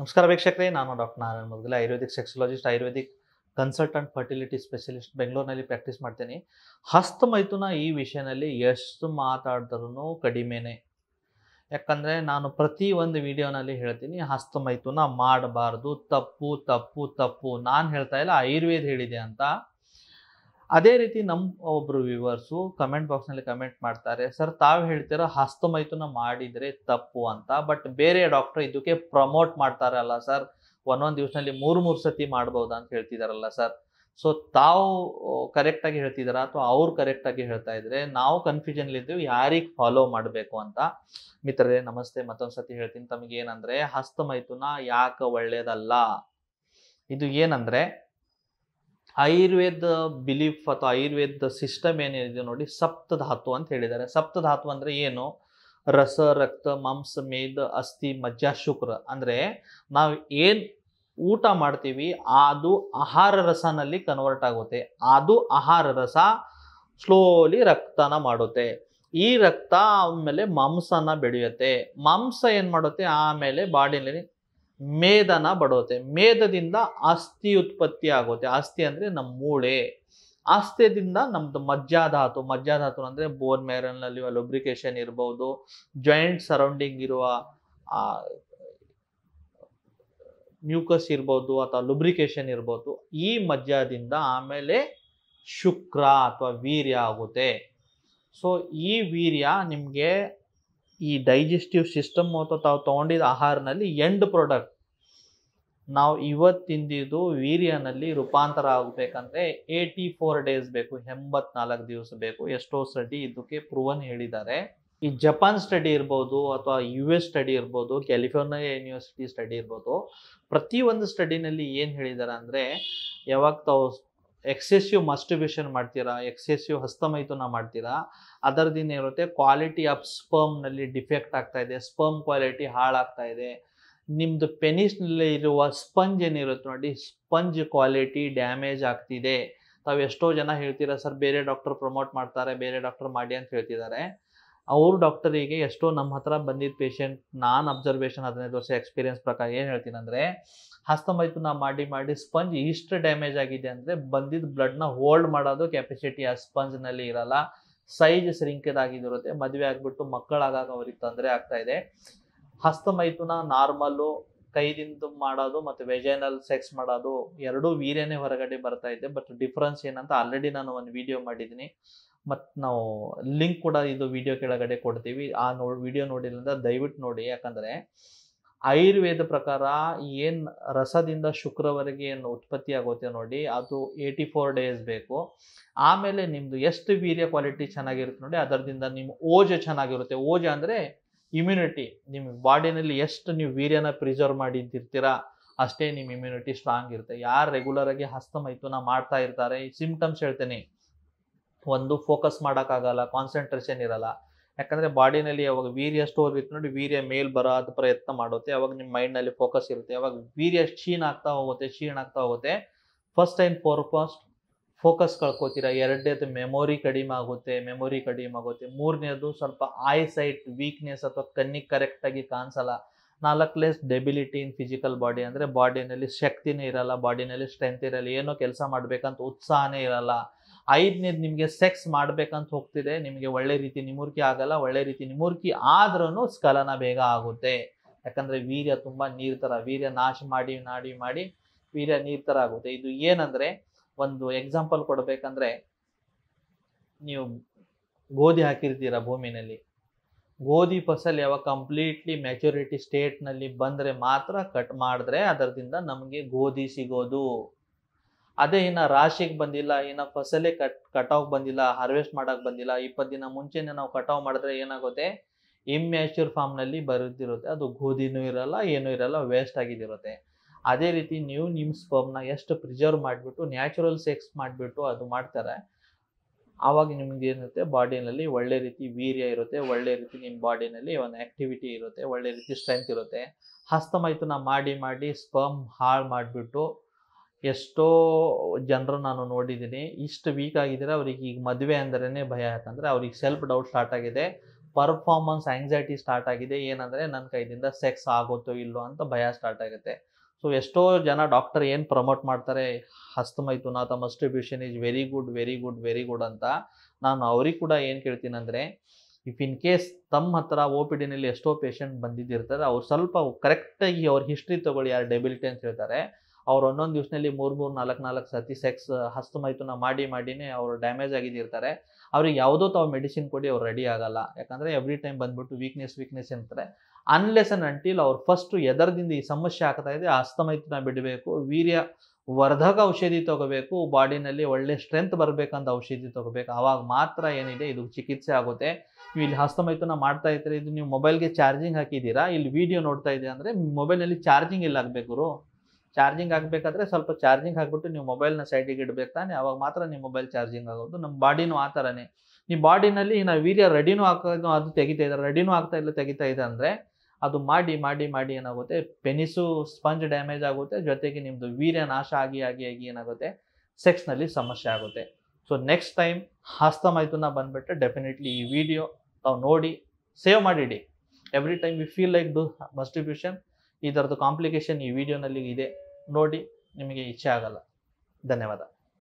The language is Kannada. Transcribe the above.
ನಮಸ್ಕಾರ ವೀಕ್ಷಕರೇ ನಾನು doctor Narayana Mudgale ayurvedic sexologist ayurvedic consultant fertility specialist ಬೆಂಗಳೂರಿನಲ್ಲಿ ಪ್ರಾಕ್ಟೀಸ್ ಮಾಡ್ತೀನಿ ಹಸ್ತ ಈ ವಿಷಯದಲ್ಲಿ ಎಷ್ಟು ಮಾತಾಡಿದ್ರೂ ಕಡಿಮೆನೇ ಯಾಕಂದರೆ ನಾನು ಪ್ರತಿ ಒಂದು ವಿಡಿಯೋನಲ್ಲಿ ಹೇಳ್ತೀನಿ ಹಸ್ತ ಮೈಥುನ ಮಾಡಬಾರ್ದು ತಪ್ಪು ತಪ್ಪು ತಪ್ಪು ನಾನು ಹೇಳ್ತಾ ಇಲ್ಲ ಆಯುರ್ವೇದ ಹೇಳಿದೆ ಅಂತ ಅದೇ ರೀತಿ ನಮ್ಮ ಒಬ್ಬರು ವ್ಯೂವರ್ಸು ಕಮೆಂಟ್ ಬಾಕ್ಸ್ನಲ್ಲಿ ಕಮೆಂಟ್ ಮಾಡ್ತಾರೆ ಸರ್ ತಾವು ಹೇಳ್ತೀರ ಹಸ್ತಮೈಥುನ ಮಾಡಿದರೆ ತಪ್ಪು ಅಂತ ಬಟ್ ಬೇರೆ ಡಾಕ್ಟರ್ ಇದಕ್ಕೆ ಪ್ರಮೋಟ್ ಮಾಡ್ತಾರಲ್ಲ ಸರ್ ಒಂದೊಂದು ದಿವಸದಲ್ಲಿ ಮೂರು ಮೂರು ಸತಿ ಮಾಡ್ಬೋದಾ ಅಂತ ಹೇಳ್ತಿದಾರಲ್ಲ ಸರ್ ಸೊ ತಾವು ಕರೆಕ್ಟಾಗಿ ಹೇಳ್ತಿದಾರ ಅಥವಾ ಅವ್ರು ಕರೆಕ್ಟಾಗಿ ಹೇಳ್ತಾ ಇದ್ರೆ ನಾವು ಕನ್ಫ್ಯೂಷನ್ಲಿದ್ದೀವಿ ಯಾರಿಗೆ ಫಾಲೋ ಮಾಡಬೇಕು ಅಂತ ಮಿತ್ರರೇ ನಮಸ್ತೆ ಮತ್ತೊಂದು ಸತಿ ಹೇಳ್ತೀನಿ ತಮಗೇನಂದರೆ ಹಸ್ತಮೈಥುನ ಯಾಕೆ ಒಳ್ಳೆಯದಲ್ಲ ಇದು ಏನಂದರೆ ಆಯುರ್ವೇದ ಬಿಲೀಫ್ ಅಥವಾ ಆಯುರ್ವೇದ ಸಿಸ್ಟಮ್ ಏನಿದೆ ನೋಡಿ ಸಪ್ತಧಾತು ಅಂತ ಹೇಳಿದ್ದಾರೆ ಸಪ್ತಧಾತು ಅಂದರೆ ಏನು ರಸ ರಕ್ತ ಮಾಂಸ ಮೇದ ಅಸ್ಥಿ ಮಜ್ಜ ಶುಕ್ರ ಅಂದರೆ ನಾವು ಏನು ಊಟ ಮಾಡ್ತೀವಿ ಅದು ಆಹಾರ ರಸನಲ್ಲಿ ಕನ್ವರ್ಟ್ ಆಗುತ್ತೆ ಅದು ಆಹಾರ ರಸ ಸ್ಲೋಲಿ ರಕ್ತನ ಮಾಡುತ್ತೆ ಈ ರಕ್ತ ಆಮೇಲೆ ಮಾಂಸನ ಬೆಳೆಯುತ್ತೆ ಮಾಂಸ ಏನು ಮಾಡುತ್ತೆ ಆಮೇಲೆ ಬಾಡಿಲಿ ಮೇಧನ ಬಡೋತೆ ಮೇಧದಿಂದ ಆಸ್ತಿ ಉತ್ಪತ್ತಿ ಆಗುತ್ತೆ ಆಸ್ತಿ ಅಂದರೆ ನಮ್ಮ ಮೂಳೆ ಆಸ್ತಿಯಿಂದ ನಮ್ದು ಮಜ್ಜಾಧಾತು ಮಜ್ಜಾಧಾತು ಅಂದರೆ ಬೋನ್ ಮೇರಲ್ನಲ್ಲಿರುವ ಲುಬ್ರಿಕೇಶನ್ ಇರ್ಬೋದು ಜಾಯಿಂಟ್ ಸರೌಂಡಿಂಗ್ ಇರುವ ಮ್ಯೂಕಸ್ ಇರ್ಬೋದು ಅಥವಾ ಲುಬ್ರಿಕೇಶನ್ ಇರ್ಬೋದು ಈ ಮಜ್ಜಾದಿಂದ ಆಮೇಲೆ ಶುಕ್ರ ಅಥವಾ ವೀರ್ಯ ಆಗುತ್ತೆ ಸೊ ಈ ವೀರ್ಯ ನಿಮಗೆ ಈ ಡೈಜೆಸ್ಟಿವ್ ಸಿಸ್ಟಮ್ ಅಥವಾ ತಾವು ತೊಗೊಂಡಿದ್ದ ಆಹಾರನಲ್ಲಿ ಎಂಡ್ ಪ್ರಾಡಕ್ಟ್ ನಾವು ಇವತ್ತು ತಿಂದಿದ್ದು ವೀರ್ಯನಲ್ಲಿ ರೂಪಾಂತರ ಆಗಬೇಕಂದ್ರೆ ಏಯ್ಟಿ ಫೋರ್ ಡೇಸ್ ಬೇಕು ಎಂಬತ್ನಾಲ್ಕು ದಿವಸ ಬೇಕು ಎಷ್ಟೋ ಸ್ಟಡಿ ಇದಕ್ಕೆ ಪ್ರೂವನ್ ಹೇಳಿದ್ದಾರೆ ಈ ಜಪಾನ್ ಸ್ಟಡಿ ಇರ್ಬೋದು ಅಥವಾ ಯು ಎಸ್ ಸ್ಟಡಿ ಇರ್ಬೋದು ಕ್ಯಾಲಿಫೋರ್ನಿಯಾ ಯೂನಿವರ್ಸಿಟಿ ಸ್ಟಡಿ ಇರ್ಬೋದು ಪ್ರತಿಯೊಂದು ಸ್ಟಡಿನಲ್ಲಿ ಏನು ಹೇಳಿದ್ದಾರೆ ಅಂದರೆ ಯಾವಾಗ ತಾವು ಎಕ್ಸೆಸಿವ್ ಮಸ್ಟಿಬೇಷನ್ ಮಾಡ್ತೀರಾ ಎಕ್ಸೆಸಿವ್ ಹಸ್ತಮೈತನ ಮಾಡ್ತೀರಾ ಅದರದ್ದು ಇರುತ್ತೆ ಕ್ವಾಲಿಟಿ ಆಫ್ ಸ್ಪರ್ಮ್ನಲ್ಲಿ ಡಿಫೆಕ್ಟ್ ಆಗ್ತಾ ಇದೆ ಸ್ಪರ್ಮ್ ಕ್ವಾಲಿಟಿ ಹಾಳಾಗ್ತಾ ಇದೆ ನಿಮ್ಮದು ಪೆನಿಸ್ನಲ್ಲಿ ಇರುವ ಸ್ಪಂಜ್ ಏನಿರುತ್ತೆ ನೋಡಿ ಸ್ಪಂಜ್ ಕ್ವಾಲಿಟಿ ಡ್ಯಾಮೇಜ್ ಆಗ್ತಿದೆ ತಾವು ಎಷ್ಟೋ ಜನ ಹೇಳ್ತೀರಾ ಸರ್ ಬೇರೆ ಡಾಕ್ಟರ್ ಪ್ರಮೋಟ್ ಮಾಡ್ತಾರೆ ಬೇರೆ ಡಾಕ್ಟರ್ ಮಾಡಿ ಅಂತ ಹೇಳ್ತಿದ್ದಾರೆ ಅವರು ಡಾಕ್ಟರಿಗೆ ಎಷ್ಟೋ ನಮ್ಮ ಹತ್ರ ಬಂದಿದ್ದ ಪೇಷಂಟ್ ನಾನು ಅಬ್ಸರ್ವೇಷನ್ ಹದಿನೈದು ವರ್ಷ ಎಕ್ಸ್ಪೀರಿಯನ್ಸ್ ಪ್ರಕಾರ ಏನು ಹೇಳ್ತೀನಂದ್ರೆ ಹಸ್ತಮೈಥುನ ಮಾಡಿ ಮಾಡಿ ಸ್ಪಂಜ್ ಇಷ್ಟು ಡ್ಯಾಮೇಜ್ ಆಗಿದೆ ಅಂದರೆ ಬಂದಿದ್ದ ಬ್ಲಡ್ನ ಹೋಲ್ಡ್ ಮಾಡೋದು ಕೆಪಾಸಿಟಿ ಆ ಸ್ಪಂಜ್ನಲ್ಲಿ ಇರಲ್ಲ ಸೈಜ್ ಸರಿಂಕದಾಗಿದಿರುತ್ತೆ ಮದುವೆ ಆಗಿಬಿಟ್ಟು ಮಕ್ಕಳಾಗಾಗ ಅವ್ರಿಗೆ ತೊಂದರೆ ಆಗ್ತಾ ಇದೆ ಹಸ್ತಮೈಥುನ ನಾರ್ಮಲ್ಲು ಕೈದಿಂದ ಮಾಡೋದು ಮತ್ತು ವೆಜೈನಲ್ ಸೆಕ್ಸ್ ಮಾಡೋದು ಎರಡೂ ವೀರ್ಯನೇ ಹೊರಗಡೆ ಬರ್ತಾ ಇದೆ ಬಟ್ ಡಿಫ್ರೆನ್ಸ್ ಏನಂತ ಆಲ್ರೆಡಿ ನಾನು ಒಂದು ವಿಡಿಯೋ ಮಾಡಿದ್ದೀನಿ ಮತ್ತು ನಾವು ಲಿಂಕ್ ಕೂಡ ಇದು ವಿಡಿಯೋ ಕೆಳಗಡೆ ಕೊಡ್ತೀವಿ ಆ ನೋ ವಿಡಿಯೋ ನೋಡಿಲ್ಲ ದಯವಿಟ್ಟು ನೋಡಿ ಯಾಕಂದರೆ ಆಯುರ್ವೇದ ಪ್ರಕಾರ ಏನು ರಸದಿಂದ ಶುಕ್ರವರೆಗೆ ಏನು ಉತ್ಪತ್ತಿ ಆಗುತ್ತೆ ನೋಡಿ ಅದು ಏಯ್ಟಿ ಫೋರ್ ಡೇಸ್ ಬೇಕು ಆಮೇಲೆ ನಿಮ್ಮದು ಎಷ್ಟು ವೀರ್ಯ ಕ್ವಾಲಿಟಿ ಚೆನ್ನಾಗಿರುತ್ತೆ ನೋಡಿ ಅದರಿಂದ ನಿಮ್ಮ ಓಜ ಚೆನ್ನಾಗಿರುತ್ತೆ ಓಜ ಅಂದರೆ ಇಮ್ಯುನಿಟಿ ನಿಮ್ಮ ಬಾಡಿನಲ್ಲಿ ಎಷ್ಟು ನೀವು ವೀರ್ಯನ ಪ್ರಿಸರ್ವ್ ಮಾಡಿದ್ದಿರ್ತೀರಾ ಅಷ್ಟೇ ನಿಮ್ಮ ಇಮ್ಯುನಿಟಿ ಸ್ಟ್ರಾಂಗ್ ಇರುತ್ತೆ ಯಾರು ರೆಗ್ಯುಲರ್ ಆಗಿ ಹಸ್ತಮೈಥುನ ಮಾಡ್ತಾ ಇರ್ತಾರೆ ಸಿಂಪ್ಟಮ್ಸ್ ಹೇಳ್ತೇನೆ ಒಂದು ಫೋಕಸ್ ಮಾಡೋಕ್ಕಾಗಲ್ಲ ಕಾನ್ಸಂಟ್ರೇಷನ್ ಇರಲ್ಲ ಯಾಕಂದರೆ ಬಾಡಿನಲ್ಲಿ ಯಾವಾಗ ವೀರ್ಯ ಸ್ಟೋರ್ ಇತ್ತು ನೋಡಿ ವೀರ್ಯ ಮೇಲ್ ಬರೋದು ಪ್ರಯತ್ನ ಮಾಡುತ್ತೆ ಯಾವಾಗ ನಿಮ್ಮ ಮೈಂಡ್ನಲ್ಲಿ ಫೋಕಸ್ ಇರುತ್ತೆ ಯಾವಾಗ ವೀರ್ಯ ಕ್ಷೀಣ ಆಗ್ತಾ ಹೋಗುತ್ತೆ ಕ್ಷೀಣ ಆಗ್ತಾ ಹೋಗುತ್ತೆ ಫಸ್ಟ್ ಟೈಮ್ ಫೋರ್ ಫೋಕಸ್ ಕಳ್ಕೊತೀರಾ ಎರಡನೇದು ಮೆಮೊರಿ ಕಡಿಮೆ ಆಗುತ್ತೆ ಮೆಮೊರಿ ಕಡಿಮೆ ಆಗುತ್ತೆ ಮೂರನೇದು ಸ್ವಲ್ಪ ಐ ಸೈಟ್ ವೀಕ್ನೆಸ್ ಅಥವಾ ಕಣ್ಣಿಗೆ ಕರೆಕ್ಟಾಗಿ ಕಾಣಿಸಲ್ಲ less debility in physical body ಅಂದರೆ ಬಾಡಿನಲ್ಲಿ ಶಕ್ತಿನೇ ಇರಲ್ಲ ಬಾಡಿನಲ್ಲಿ ಸ್ಟ್ರೆಂತ್ ಇರಲ್ಲ ಏನೋ ಕೆಲಸ ಮಾಡಬೇಕಂತ ಉತ್ಸಾಹನೇ ಇರಲ್ಲ ಐದನೇದು ನಿಮಗೆ ಸೆಕ್ಸ್ ಮಾಡ್ಬೇಕಂತ ಹೋಗ್ತಿದೆ ನಿಮಗೆ ಒಳ್ಳೆ ರೀತಿ ನಿಮೂರ್ಕಿ ಆಗಲ್ಲ ಒಳ್ಳೆ ರೀತಿ ನಿಮೂರ್ಕಿ ಆದ್ರೂ ಸ್ಕಲನ ಬೇಗ ಆಗುತ್ತೆ ಯಾಕಂದರೆ ವೀರ್ಯ ತುಂಬ ನೀರು ಥರ ವೀರ್ಯ ನಾಶ ಮಾಡಿ ನಾಡಿ ಮಾಡಿ ವೀರ್ಯ ನೀರು ಥರ ಆಗುತ್ತೆ ಇದು ಏನಂದರೆ ಒಂದು ಎಕ್ಸಾಂಪಲ್ ಕೊಡಬೇಕಂದ್ರೆ ನೀವು ಗೋಧಿ ಹಾಕಿರ್ತೀರ ಭೂಮಿನಲ್ಲಿ ಗೋಧಿ ಫಸಲ್ ಯಾವಾಗ ಕಂಪ್ಲೀಟ್ಲಿ ಮೆಚುರಿಟಿ ಸ್ಟೇಟ್ನಲ್ಲಿ ಬಂದರೆ ಮಾತ್ರ ಕಟ್ ಮಾಡಿದ್ರೆ ಅದರದಿಂದ ನಮಗೆ ಗೋಧಿ ಸಿಗೋದು ಅದೇ ಇನ್ನ ರಾಶಿಗೆ ಬಂದಿಲ್ಲ ಇನ್ನ ಫಸಲೇ ಕಟ್ ಕಟಾವ್ ಬಂದಿಲ್ಲ ಹಾರ್ವೆಸ್ಟ್ ಮಾಡಕ್ ಬಂದಿಲ್ಲ ಇಪ್ಪತ್ತು ದಿನ ಮುಂಚೆನೆ ನಾವು ಕಟಾವ್ ಮಾಡಿದ್ರೆ ಏನಾಗುತ್ತೆ ಇಮ್ ಫಾರ್ಮ್ ನಲ್ಲಿ ಬರುತ್ತಿರುತ್ತೆ ಅದು ಗೋಧಿನೂ ಇರಲ್ಲ ಏನೂ ಇರಲ್ಲ ವೇಸ್ಟ್ ಆಗಿದ್ದಿರುತ್ತೆ ಅದೇ ರೀತಿ ನೀವು ನಿಮ್ಮ ಸ್ಪರ್ಮ್ನ ಎಷ್ಟು ಪ್ರಿಸರ್ವ್ ಮಾಡಿಬಿಟ್ಟು ನ್ಯಾಚುರಲ್ ಸೆಕ್ಸ್ ಮಾಡಿಬಿಟ್ಟು ಅದು ಮಾಡ್ತಾರೆ ಆವಾಗ ನಿಮ್ಗೆ ಏನಿರುತ್ತೆ ಬಾಡಿನಲ್ಲಿ ಒಳ್ಳೆ ರೀತಿ ವೀರ್ಯ ಇರುತ್ತೆ ಒಳ್ಳೆ ರೀತಿ ನಿಮ್ಮ ಬಾಡಿನಲ್ಲಿ ಒಂದು ಆಕ್ಟಿವಿಟಿ ಇರುತ್ತೆ ಒಳ್ಳೆ ರೀತಿ ಸ್ಟ್ರೆಂತ್ ಇರುತ್ತೆ ಹಸ್ತಮೈತನ ಮಾಡಿ ಮಾಡಿ ಸ್ಪರ್ಮ್ ಹಾಳು ಮಾಡಿಬಿಟ್ಟು ಎಷ್ಟೋ ಜನರು ನಾನು ನೋಡಿದ್ದೀನಿ ಇಷ್ಟು ವೀಕ್ ಆಗಿದ್ದರೆ ಅವ್ರಿಗೆ ಈಗ ಮದುವೆ ಅಂದ್ರೇ ಭಯ ಯಾಕಂದರೆ ಅವ್ರಿಗೆ ಸೆಲ್ಫ್ ಡೌಟ್ ಸ್ಟಾರ್ಟ್ ಆಗಿದೆ ಪರ್ಫಾರ್ಮೆನ್ಸ್ ಆಂಗ್ಸೈಟಿ ಸ್ಟಾರ್ಟ್ ಆಗಿದೆ ಏನಂದರೆ ನನ್ನ ಕೈದಿಂದ ಸೆಕ್ಸ್ ಆಗುತ್ತೋ ಇಲ್ಲೋ ಅಂತ ಭಯ ಸ್ಟಾರ್ಟ್ ಆಗುತ್ತೆ ಸೊ ಎಷ್ಟೋ ಜನ ಡಾಕ್ಟರ್ ಏನು ಪ್ರಮೋಟ್ ಮಾಡ್ತಾರೆ ಹಸ್ತಮೈತುನಾಥ masturbation is very good very good very good ಅಂತ ನಾನು ಅವ್ರಿಗೆ ಕೂಡ ಏನು ಕೇಳ್ತೀನಿ ಇಫ್ ಇನ್ ಕೇಸ್ ತಮ್ಮ ಹತ್ರ ಒ ಪಿ ಡಿನಲ್ಲಿ ಎಷ್ಟೋ ಪೇಷಂಟ್ ಬಂದಿದ್ದಿರ್ತಾರೆ ಅವ್ರು ಸ್ವಲ್ಪ ಕರೆಕ್ಟಾಗಿ ಅವ್ರ ಹಿಸ್ಟ್ರಿ ತೊಗೊಳ್ಳಿ ಯಾರು ಡೆಬಿಲಿಟಿ ಅಂತ ಹೇಳ್ತಾರೆ ಅವ್ರು ಒಂದೊಂದು ದಿವಸದಲ್ಲಿ ಮೂರು ಮೂರು ನಾಲ್ಕು ನಾಲ್ಕು ಸತಿ ಸೆಕ್ಸ್ ಹಸ್ತು ಮಾಡಿ ಮಾಡಿನೇ ಅವರು ಡ್ಯಾಮೇಜ್ ಆಗಿದ್ದಿರ್ತಾರೆ ಅವ್ರಿಗೆ ಯಾವುದೋ ತಾವು ಮೆಡಿಸಿನ್ ಕೊಡಿ ಅವ್ರು ರೆಡಿ ಆಗಲ್ಲ ಯಾಕಂದರೆ ಎವ್ರಿ ಟೈಮ್ ಬಂದ್ಬಿಟ್ಟು ವೀಕ್ನೆಸ್ ವೀಕ್ನೆಸ್ ಅಂತಾರೆ ಅನ್ಲೆಸ್ ಅನ್ ಅಂಟಿಲ್ ಅವ್ರು ಫಸ್ಟು ಎದರ್ದಿಂದ ಈ ಸಮಸ್ಯೆ ಆಗ್ತಾ ಇದೆ ಹಸ್ತಮೈತುನ ಬಿಡಬೇಕು ವೀರ್ಯ ವರ್ಧಕ ಔಷಧಿ ತಗೋಬೇಕು ಬಾಡಿನಲ್ಲಿ ಒಳ್ಳೆ ಸ್ಟ್ರೆಂತ್ ಬರಬೇಕಂತ ಔಷಧಿ ತಗೋಬೇಕು ಆವಾಗ ಮಾತ್ರ ಏನಿದೆ ಇದು ಚಿಕಿತ್ಸೆ ಆಗುತ್ತೆ ನೀವು ಇಲ್ಲಿ ಹಸ್ತಮೈತುನ ಮಾಡ್ತಾ ಇದ್ರೆ ಇದು ನೀವು ಮೊಬೈಲ್ಗೆ ಚಾರ್ಜಿಂಗ್ ಹಾಕಿದ್ದೀರಾ ಇಲ್ಲಿ ವಿಡಿಯೋ ನೋಡ್ತಾ ಇದೆ ಅಂದರೆ ಮೊಬೈಲ್ನಲ್ಲಿ ಚಾರ್ಜಿಂಗ್ ಇಲ್ಲ ಆಗಬೇಕು ಚಾರ್ಜಿಂಗ್ ಆಗಬೇಕಾದ್ರೆ ಸ್ವಲ್ಪ ಚಾರ್ಜಿಂಗ್ ಹಾಕ್ಬಿಟ್ಟು ನೀವು ಮೊಬೈಲ್ನ ಸೈಡಿಗೆ ಇಡಬೇಕು ತಾನೆ ಅವಾಗ ಮಾತ್ರ ನಿಮ್ಮ ಮೊಬೈಲ್ ಚಾರ್ಜಿಂಗ್ ಆಗೋದು ನಮ್ಮ ಬಾಡಿನೂ ಆ ಥರನೇ ನೀವು ಬಾಡಿನಲ್ಲಿ ನಾವು ವೀರ್ಯ ರೆಡಿನೂ ಹಾಕೋದು ಅದು ತೆಗಿತಾ ಇದೆ ರೆಡಿನೂ ಆಗ್ತಾ ಇಲ್ಲ ತೆಗಿತಾ ಇದೆ ಅಂದರೆ ಅದು ಮಾಡಿ ಮಾಡಿ ಮಾಡಿ ಏನಾಗುತ್ತೆ ಪೆನಿಸು ಸ್ಪಂಜ್ ಡ್ಯಾಮೇಜ್ ಆಗುತ್ತೆ ಜೊತೆಗೆ ನಿಮ್ಮದು ವೀರ್ಯ ನಾಶ ಆಗಿ ಆಗಿ ಆಗಿ ಏನಾಗುತ್ತೆ ಸೆಕ್ಸ್ನಲ್ಲಿ ಸಮಸ್ಯೆ ಆಗುತ್ತೆ ಸೊ ನೆಕ್ಸ್ಟ್ ಟೈಮ್ ಹಸ್ತಮಾಯ್ತುನ ಬಂದುಬಿಟ್ಟು ಡೆಫಿನೆಟ್ಲಿ ಈ ವಿಡಿಯೋ ತಾವು ನೋಡಿ ಸೇವ್ ಮಾಡಿಡಿ every time we feel like do masturbation ಈ ಥರದ್ದು ಕಾಂಪ್ಲಿಕೇಶನ್ ಈ ವಿಡಿಯೋನಲ್ಲಿ ಇದೆ ನೋಡಿ ನಿಮಗೆ ಇಚ್ಛೆ ಆಗಲ್ಲ ಧನ್ಯವಾದ